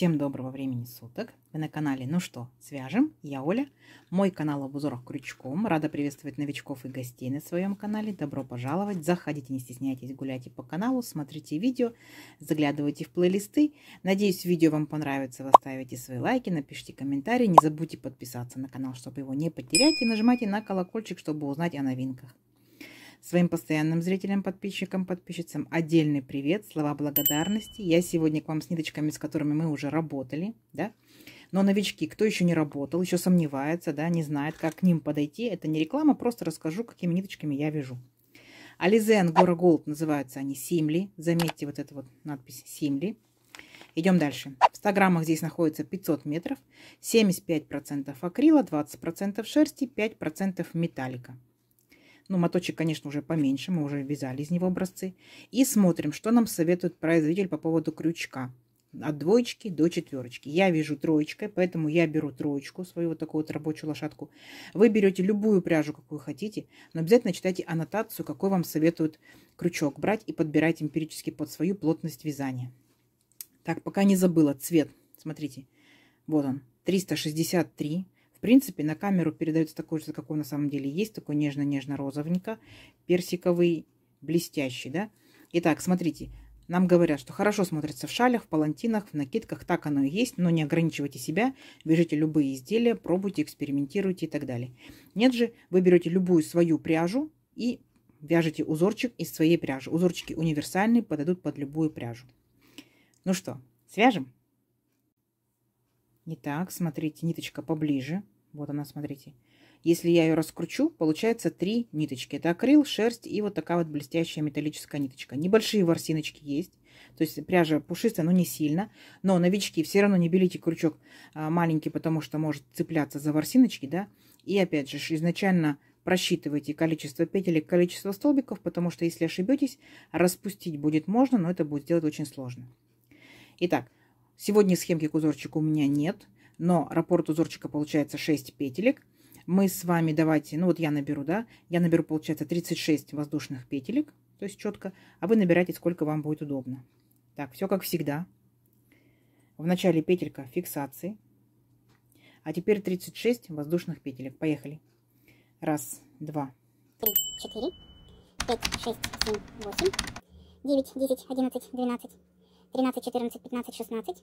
Всем доброго времени суток. Вы на канале «Ну что, свяжем?» Я Оля. Мой канал об узорах крючком. Рада приветствовать новичков и гостей на своем канале. Добро пожаловать. Заходите, не стесняйтесь, гуляйте по каналу, смотрите видео, заглядывайте в плейлисты. Надеюсь, видео вам понравится. Вы ставите свои лайки, напишите комментарии. Не забудьте подписаться на канал, чтобы его не потерять. И нажимайте на колокольчик, чтобы узнать о новинках. Своим постоянным зрителям, подписчикам, подписчицам отдельный привет, слова благодарности. Я сегодня к вам с ниточками, с которыми мы уже работали, да. Но новички, кто еще не работал, еще сомневается, да, не знает, как к ним подойти, это не реклама, просто расскажу, какими ниточками я вяжу. Ализен, Гора Голд называются они Симли. Заметьте вот эту вот надпись Симли. Идем дальше. В 100 граммах здесь находится 500 метров, 75% акрила, 20% шерсти, 5% металлика. Ну, моточек, конечно, уже поменьше, мы уже вязали из него образцы. И смотрим, что нам советует производитель по поводу крючка. От двоечки до четверочки. Я вяжу троечкой, поэтому я беру троечку, свою вот такую вот рабочую лошадку. Вы берете любую пряжу, какую хотите, но обязательно читайте аннотацию, какой вам советует крючок брать и подбирать эмпирически под свою плотность вязания. Так, пока не забыла цвет. Смотрите, вот он, 363 в принципе, на камеру передается такой же, какой на самом деле есть, такой нежно-нежно-розовенько, персиковый, блестящий, да. Итак, смотрите, нам говорят, что хорошо смотрится в шалях, в палантинах, в накидках. Так оно и есть, но не ограничивайте себя. Вяжите любые изделия, пробуйте, экспериментируйте и так далее. Нет же, вы берете любую свою пряжу и вяжете узорчик из своей пряжи. Узорчики универсальные, подойдут под любую пряжу. Ну что, свяжем? Итак, смотрите, ниточка поближе. Вот она, смотрите. Если я ее раскручу, получается три ниточки. Это акрил, шерсть и вот такая вот блестящая металлическая ниточка. Небольшие ворсиночки есть. То есть пряжа пушистая, но не сильно. Но новички, все равно не берите крючок а, маленький, потому что может цепляться за ворсиночки, да. И опять же, изначально просчитывайте количество петелек, количество столбиков, потому что если ошибетесь, распустить будет можно, но это будет сделать очень сложно. Итак, сегодня схемки к узорчику у меня нет но раппорт узорчика получается 6 петелек. Мы с вами давайте, ну вот я наберу, да, я наберу, получается, 36 воздушных петелек, то есть четко, а вы набирайте, сколько вам будет удобно. Так, все как всегда. В начале петелька фиксации, а теперь 36 воздушных петелек. Поехали. Раз, два, три, четыре, пять, шесть, семь, восемь, девять, десять, одиннадцать, двенадцать, тринадцать, четырнадцать, пятнадцать, шестнадцать.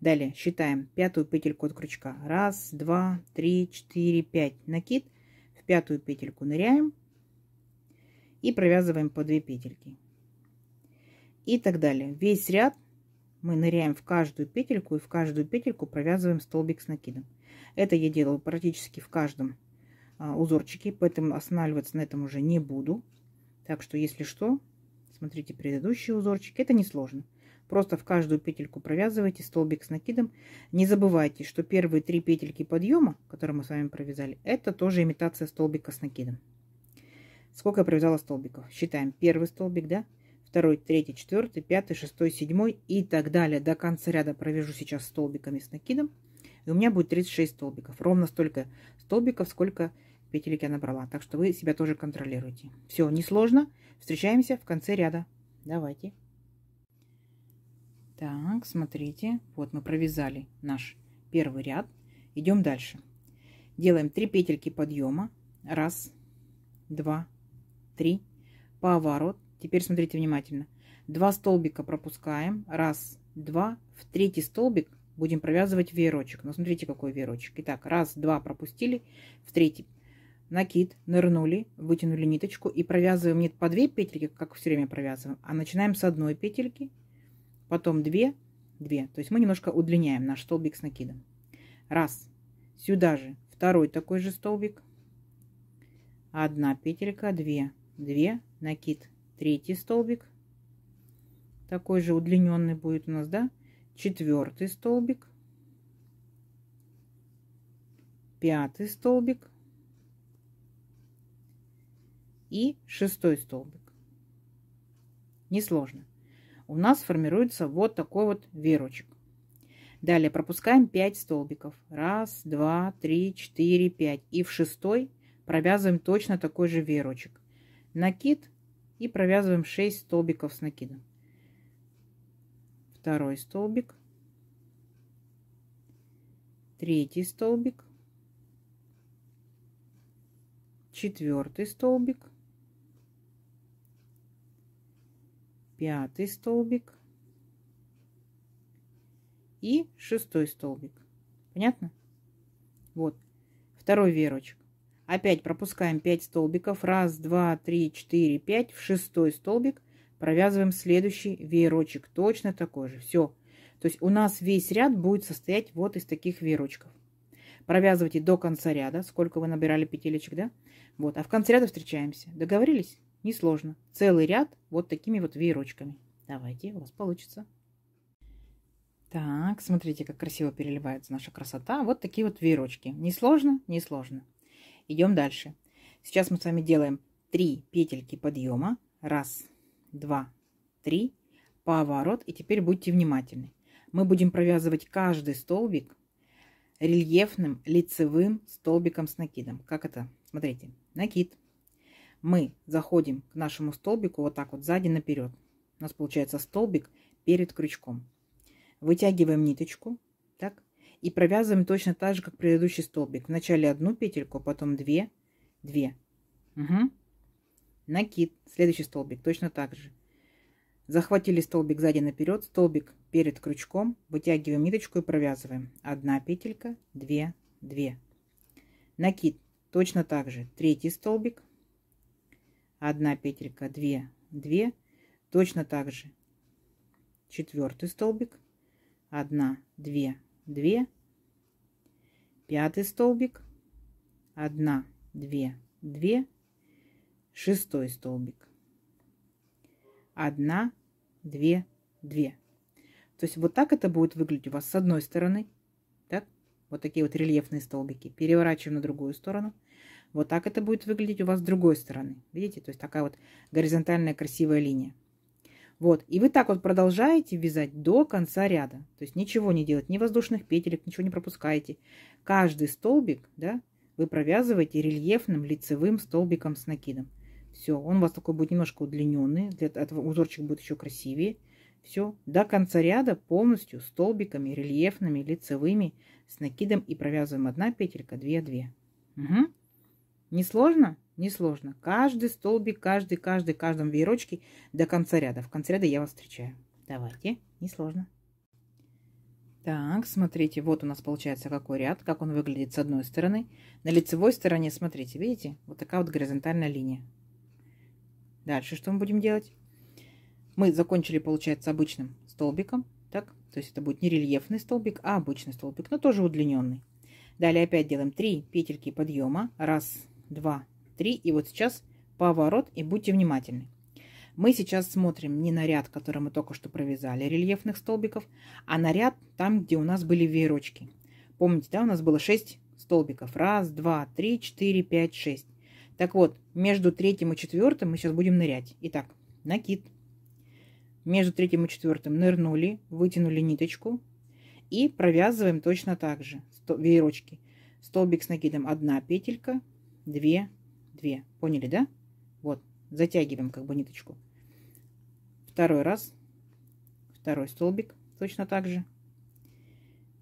Далее считаем пятую петельку от крючка. Раз, два, три, четыре, пять. Накид. В пятую петельку ныряем. И провязываем по две петельки. И так далее. Весь ряд мы ныряем в каждую петельку и в каждую петельку провязываем столбик с накидом. Это я делала практически в каждом а, узорчике, поэтому останавливаться на этом уже не буду. Так что, если что, смотрите предыдущие узорчики. это несложно. Просто в каждую петельку провязывайте столбик с накидом. Не забывайте, что первые три петельки подъема, которые мы с вами провязали, это тоже имитация столбика с накидом. Сколько я провязала столбиков? Считаем первый столбик, да? Второй, третий, четвертый, пятый, шестой, седьмой и так далее. До конца ряда провяжу сейчас столбиками с накидом. И у меня будет 36 столбиков. Ровно столько столбиков, сколько петелек я набрала. Так что вы себя тоже контролируйте. Все, несложно. Встречаемся в конце ряда. Давайте. Так, смотрите, вот мы провязали наш первый ряд. Идем дальше. Делаем 3 петельки подъема. Раз, два, три. Поворот. Теперь смотрите внимательно. Два столбика пропускаем. Раз, два. В третий столбик будем провязывать веерочек. Но ну, смотрите, какой веерочек. Итак, раз, два пропустили. В третий накид, нырнули, вытянули ниточку и провязываем нет по две петельки, как все время провязываем, а начинаем с одной петельки, потом 2, 2. То есть мы немножко удлиняем наш столбик с накидом. Раз. Сюда же второй такой же столбик. Одна петелька, 2, 2, накид. Третий столбик. Такой же удлиненный будет у нас, да? Четвертый столбик. Пятый столбик. И шестой столбик. Несложно у нас формируется вот такой вот верочек. Далее пропускаем 5 столбиков. Раз, два, три, четыре, пять. И в шестой провязываем точно такой же верочек. Накид и провязываем 6 столбиков с накидом. Второй столбик. Третий столбик. Четвертый столбик пятый столбик и шестой столбик. Понятно? Вот. Второй верочек. Опять пропускаем 5 столбиков. Раз, два, три, четыре, пять. В шестой столбик провязываем следующий веерочек. Точно такой же. Все. То есть у нас весь ряд будет состоять вот из таких веерочков. Провязывайте до конца ряда. Сколько вы набирали петелечек, да? Вот. А в конце ряда встречаемся. Договорились? Несложно. Целый ряд вот такими вот веерочками. Давайте, у вас получится. Так, смотрите, как красиво переливается наша красота. Вот такие вот веерочки. Несложно? Несложно. Идем дальше. Сейчас мы с вами делаем 3 петельки подъема. Раз, два, три. Поворот. И теперь будьте внимательны. Мы будем провязывать каждый столбик рельефным лицевым столбиком с накидом. Как это? Смотрите. Накид мы заходим к нашему столбику вот так вот сзади наперед. У нас получается столбик перед крючком. Вытягиваем ниточку, так, и провязываем точно так же, как предыдущий столбик. Вначале одну петельку, потом две, две. Угу. Накид, следующий столбик, точно так же. Захватили столбик сзади наперед, столбик перед крючком, вытягиваем ниточку и провязываем. Одна петелька, две, две. Накид, точно так же. Третий столбик, одна петелька 2 2 точно так же четвертый столбик 1 2 2 пятый столбик 1 2 2 шестой столбик 1 2 2 то есть вот так это будет выглядеть у вас с одной стороны так вот такие вот рельефные столбики переворачиваем на другую сторону вот так это будет выглядеть у вас с другой стороны. Видите, то есть такая вот горизонтальная красивая линия. Вот, и вы так вот продолжаете вязать до конца ряда. То есть ничего не делать, ни воздушных петелек, ничего не пропускаете. Каждый столбик, да, вы провязываете рельефным лицевым столбиком с накидом. Все, он у вас такой будет немножко удлиненный, для этого узорчик будет еще красивее. Все, до конца ряда полностью столбиками, рельефными, лицевыми, с накидом и провязываем одна петелька, две, две. Угу. Несложно, несложно. Каждый столбик, каждый, каждый, каждом веерочке до конца ряда. В конце ряда я вас встречаю. Давайте, несложно. Так, смотрите, вот у нас получается какой ряд, как он выглядит с одной стороны. На лицевой стороне, смотрите, видите, вот такая вот горизонтальная линия. Дальше что мы будем делать? Мы закончили, получается, обычным столбиком, так? То есть это будет не рельефный столбик, а обычный столбик, но тоже удлиненный. Далее опять делаем 3 петельки подъема. Раз, два, три. И вот сейчас поворот и будьте внимательны. Мы сейчас смотрим не на ряд, который мы только что провязали рельефных столбиков, а на ряд там, где у нас были веерочки. Помните, да, у нас было 6 столбиков. Раз, два, три, четыре, пять, шесть. Так вот, между третьим и четвертым мы сейчас будем нырять. Итак, накид. Между третьим и четвертым нырнули, вытянули ниточку и провязываем точно так же веерочки. Столбик с накидом одна петелька, 2, 2. Поняли, да? Вот, затягиваем как бы ниточку. Второй раз, второй столбик точно так же.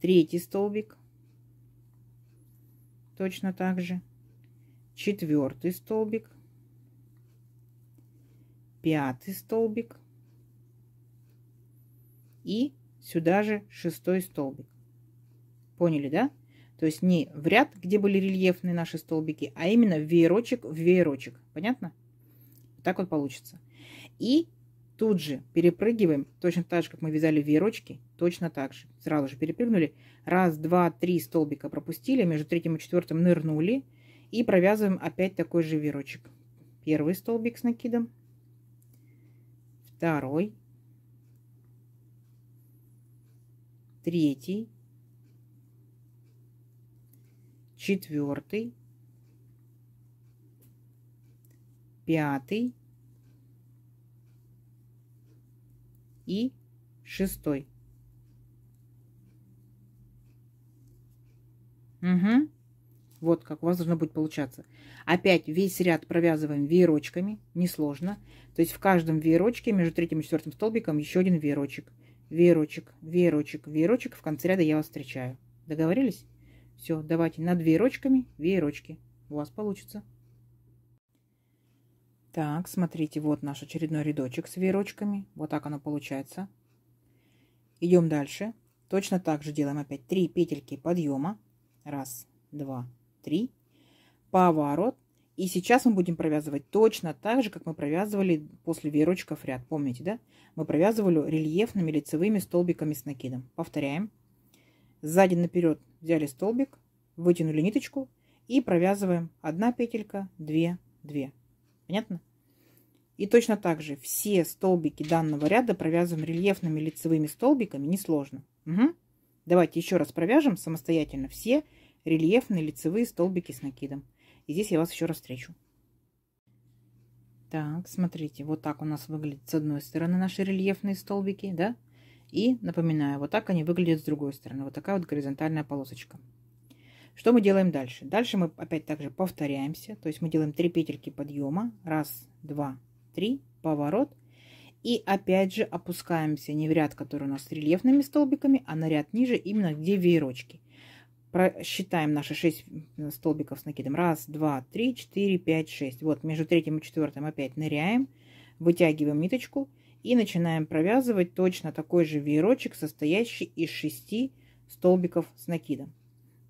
Третий столбик точно так же. Четвертый столбик. Пятый столбик. И сюда же шестой столбик. Поняли, да? То есть не в ряд, где были рельефные наши столбики, а именно в веерочек в веерочек. Понятно? Так вот получится. И тут же перепрыгиваем, точно так же, как мы вязали веерочки, точно так же. Сразу же перепрыгнули. Раз, два, три столбика пропустили, между третьим и четвертым нырнули. И провязываем опять такой же веерочек. Первый столбик с накидом. Второй. Третий четвертый, пятый и шестой. Угу. Вот как у вас должно будет получаться. Опять весь ряд провязываем веерочками, несложно. То есть в каждом веерочке между третьим и четвертым столбиком еще один веерочек. Веерочек, веерочек, веерочек. В конце ряда я вас встречаю. Договорились? Все, давайте над веерочками веерочки. У вас получится. Так, смотрите, вот наш очередной рядочек с веерочками. Вот так оно получается. Идем дальше. Точно так же делаем опять 3 петельки подъема. Раз, два, три. Поворот. И сейчас мы будем провязывать точно так же, как мы провязывали после веерочков ряд. Помните, да? Мы провязывали рельефными лицевыми столбиками с накидом. Повторяем. Сзади наперед Взяли столбик, вытянули ниточку и провязываем одна петелька, две, две. Понятно? И точно так же все столбики данного ряда провязываем рельефными лицевыми столбиками, несложно. Угу. Давайте еще раз провяжем самостоятельно все рельефные лицевые столбики с накидом. И здесь я вас еще раз встречу. Так, смотрите, вот так у нас выглядят с одной стороны наши рельефные столбики, да? И, напоминаю, вот так они выглядят с другой стороны. Вот такая вот горизонтальная полосочка. Что мы делаем дальше? Дальше мы опять также повторяемся. То есть мы делаем 3 петельки подъема. Раз, два, три. Поворот. И опять же опускаемся не в ряд, который у нас с рельефными столбиками, а на ряд ниже, именно где веерочки. Просчитаем наши 6 э, столбиков с накидом. Раз, два, три, четыре, пять, шесть. Вот между третьим и четвертым опять ныряем. Вытягиваем ниточку. И начинаем провязывать точно такой же веерочек, состоящий из 6 столбиков с накидом.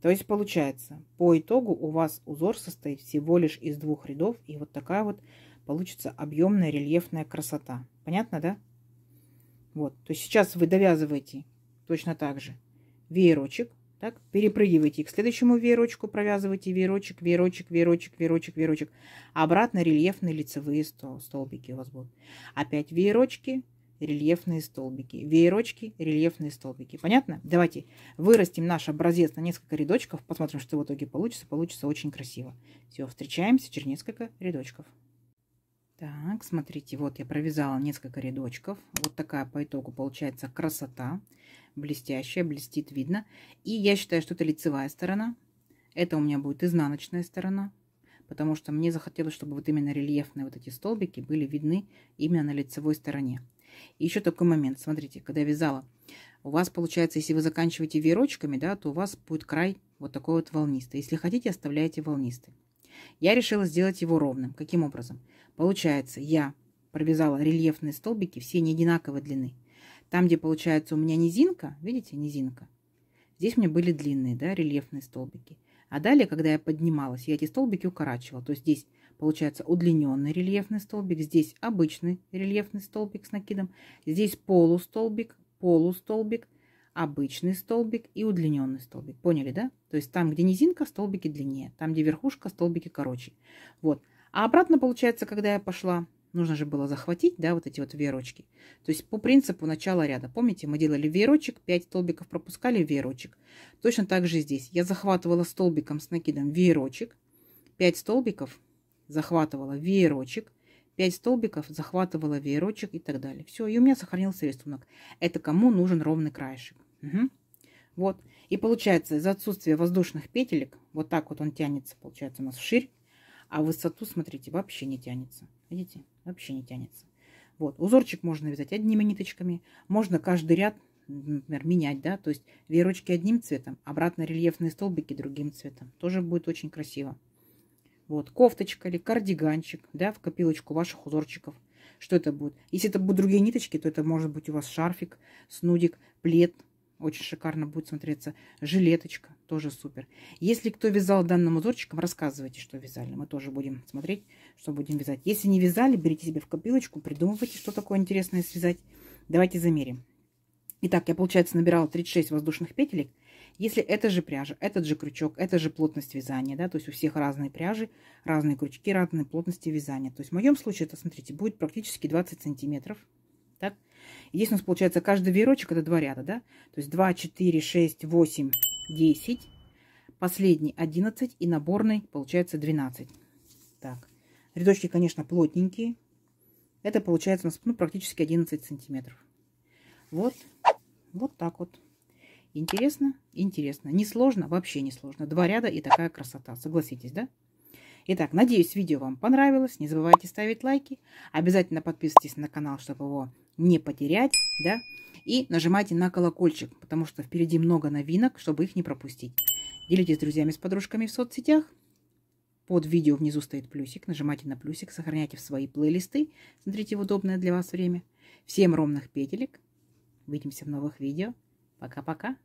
То есть получается, по итогу у вас узор состоит всего лишь из двух рядов. И вот такая вот получится объемная рельефная красота. Понятно, да? Вот. То есть сейчас вы довязываете точно так же веерочек так, перепрыгивайте к следующему веерочку, провязывайте веерочек, веерочек, веерочек, веерочек, веерочек. Обратно рельефные лицевые стол, столбики у вас будут. Опять веерочки, рельефные столбики. Веерочки, рельефные столбики. Понятно? Давайте вырастим наш образец на несколько рядочков, посмотрим, что в итоге получится. Получится очень красиво. Все, встречаемся через несколько рядочков. Так, смотрите, вот я провязала несколько рядочков. Вот такая по итогу получается красота. Блестящая, блестит, видно. И я считаю, что это лицевая сторона. Это у меня будет изнаночная сторона. Потому что мне захотелось, чтобы вот именно рельефные вот эти столбики были видны именно на лицевой стороне. И еще такой момент. Смотрите, когда я вязала, у вас получается, если вы заканчиваете веерочками, да, то у вас будет край вот такой вот волнистый. Если хотите, оставляйте волнистый. Я решила сделать его ровным. Каким образом? Получается, я провязала рельефные столбики, все не одинаковой длины. Там, где получается у меня низинка, видите, низинка, здесь у меня были длинные, да, рельефные столбики. А далее, когда я поднималась, я эти столбики укорачивала. То есть здесь получается удлиненный рельефный столбик, здесь обычный рельефный столбик с накидом, здесь полустолбик, полустолбик – обычный столбик и удлиненный столбик. Поняли, да? То есть там, где низинка, столбики длиннее. Там, где верхушка, столбики короче. Вот. А обратно, получается, когда я пошла, нужно же было захватить, да, вот эти вот веерочки. То есть по принципу начала ряда. Помните, мы делали веерочек, 5 столбиков пропускали, веерочек. Точно так же здесь. Я захватывала столбиком с накидом веерочек, 5 столбиков захватывала веерочек, 5 столбиков, захватывала веерочек и так далее. Все, и у меня сохранился рисунок. Это кому нужен ровный краешек. Угу. Вот. И получается, из-за отсутствия воздушных петелек, вот так вот он тянется, получается, у нас вширь, а в высоту, смотрите, вообще не тянется. Видите? Вообще не тянется. Вот. Узорчик можно вязать одними ниточками, можно каждый ряд, например, менять, да, то есть веерочки одним цветом, обратно рельефные столбики другим цветом. Тоже будет очень красиво. Вот, кофточка или кардиганчик, да, в копилочку ваших узорчиков. Что это будет? Если это будут другие ниточки, то это может быть у вас шарфик, снудик, плед, очень шикарно будет смотреться. Жилеточка тоже супер. Если кто вязал данным узорчиком, рассказывайте, что вязали. Мы тоже будем смотреть, что будем вязать. Если не вязали, берите себе в копилочку, придумывайте, что такое интересное связать. Давайте замерим. Итак, я, получается, набирала 36 воздушных петелек. Если это же пряжа, этот же крючок, это же плотность вязания, да, то есть у всех разные пряжи, разные крючки, разные плотности вязания. То есть в моем случае это, смотрите, будет практически 20 сантиметров так? здесь у нас получается каждый веерочек это два ряда, да? То есть 2, 4, 6, 8, 10. Последний 11 и наборный получается 12. Так. Рядочки, конечно, плотненькие. Это получается у нас ну, практически 11 сантиметров. Вот. Вот так вот. Интересно? Интересно. Не сложно? Вообще не сложно. Два ряда и такая красота. Согласитесь, да? Итак, надеюсь, видео вам понравилось. Не забывайте ставить лайки. Обязательно подписывайтесь на канал, чтобы его не потерять. Да? И нажимайте на колокольчик, потому что впереди много новинок, чтобы их не пропустить. Делитесь с друзьями, с подружками в соцсетях. Под видео внизу стоит плюсик. Нажимайте на плюсик, сохраняйте в свои плейлисты. Смотрите в удобное для вас время. Всем ровных петелек. Увидимся в новых видео. Пока-пока.